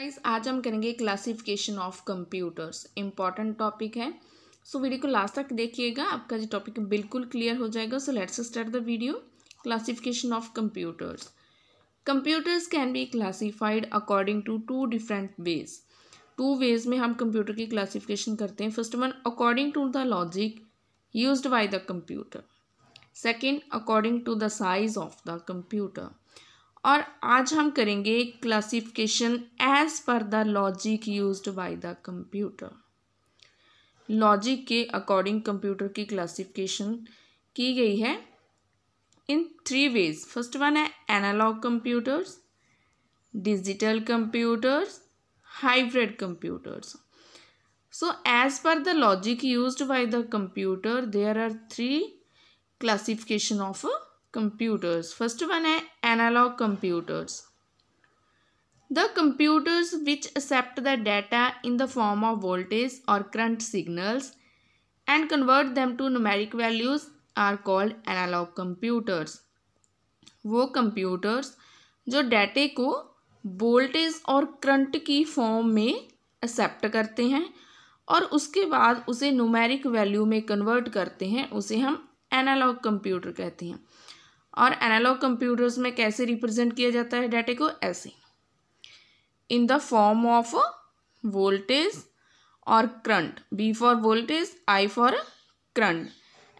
Guys आज हम करेंगे classification of computers important topic है सो so, वीडियो को लास्ट तक देखिएगा आपका जो टॉपिक बिल्कुल क्लियर हो जाएगा so let's start the video classification of computers computers can be classified according to two different ways two ways में हम कंप्यूटर की क्लासिफिकेशन करते हैं first one according to the logic use by the computer second according to the size of the computer और आज हम करेंगे classification as per the logic use by the computer logic के अकॉर्डिंग कंप्यूटर की classification की गई है in three ways first one है analogue computers digital computers hybrid computers so as per the logic used by the computer there are three classification of computers. First one है analog computers. The computers which accept the data in the form of voltage or current signals and convert them to numeric values are called analog computers. वो computers जो डाटे को voltage और current की form में accept करते हैं और उसके बाद उसे न्यूमेरिक वैल्यू में कन्वर्ट करते हैं उसे हम एनालॉग कंप्यूटर कहते हैं और एनालॉग कंप्यूटर्स में कैसे रिप्रेजेंट किया जाता है डाटे को ऐसे in the form of voltage और current V for voltage I for current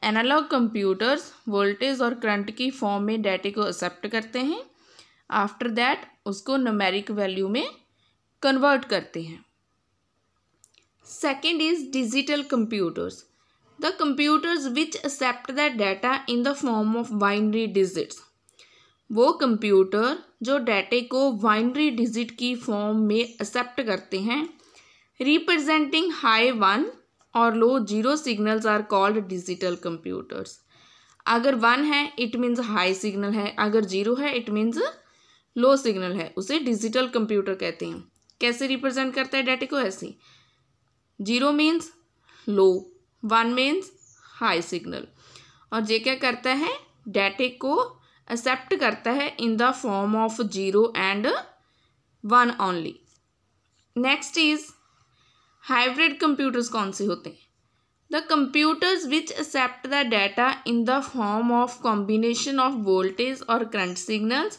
analogue computers voltage और करंट की फॉर्म में डाटे को एक्सेप्ट करते हैं आफ्टर दैट उसको नमेरिक वैल्यू में कन्वर्ट करते हैं second is digital computers the computers which accept the data in the form of binary digits वो कंप्यूटर जो डाटे को बाइनरी डिजिट की फॉर्म में एक्सेप्ट करते हैं रिप्रेजेंटिंग हाई वन और low zero signals are called digital computers अगर वन है इट मीन्स हाई सिग्नल है अगर जीरो है इट मीन्स लो सिग्नल है उसे डिजिटल कंप्यूटर कहते हैं कैसे रिप्रेजेंट करता है डाटे को ऐसे zero means low one means high signal और जे क्या करता है डेटे को एक्सेप्ट करता है in the form of zero and one only next is hybrid computers कौन से होते हैं the computers which accept the data in the form of combination of voltage और करंट सिग्नल्स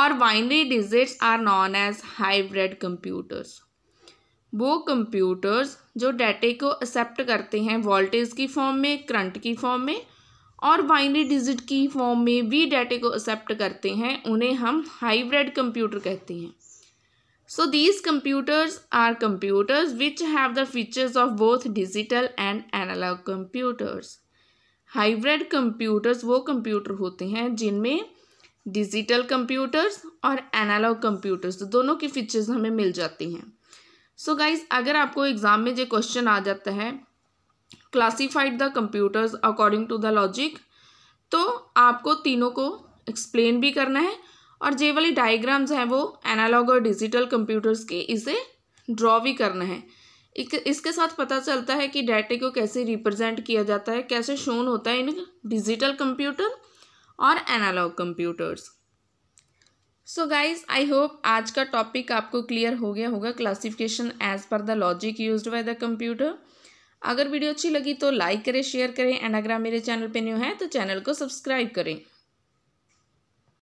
और binary digits are known as hybrid computers वो computers जो डाटे को एक्सेप्ट करते हैं वोल्टेज की फॉर्म में करंट की फॉर्म में और बाइनरी डिजिट की फॉर्म में भी डाटे को एक्सेप्ट करते हैं उन्हें हम हाइब्रिड कंप्यूटर कहते हैं so these computers are computers which have the features of both digital and analogue computers hybrid computers वो कंप्यूटर होते हैं जिनमें डिजिटल कंप्यूटर्स और एनालॉग कंप्यूटर्स दोनों के फीचर्स हमें मिल जाते हैं सो so गाइज अगर आपको एग्जाम में जो क्वेश्चन आ जाता है classified the computers according to the logic तो आपको तीनों को एक्सप्लेन भी करना है और जे वाले डायग्राम्स हैं वो एनालॉग और डिजिटल कंप्यूटर्स की इसे ड्रॉ भी करना है इसके साथ पता चलता है कि डाटे को कैसे रिप्रेजेंट किया जाता है कैसे शोन होता है इन डिजिटल कंप्यूटर और analogue computers so guys I hope आज का टॉपिक आपको क्लियर हो गया होगा classification as per the logic use by the computer अगर वीडियो अच्छी लगी तो लाइक करें शेयर करें एंड अगर आप मेरे चैनल पे न्यू हैं तो चैनल को सब्सक्राइब करें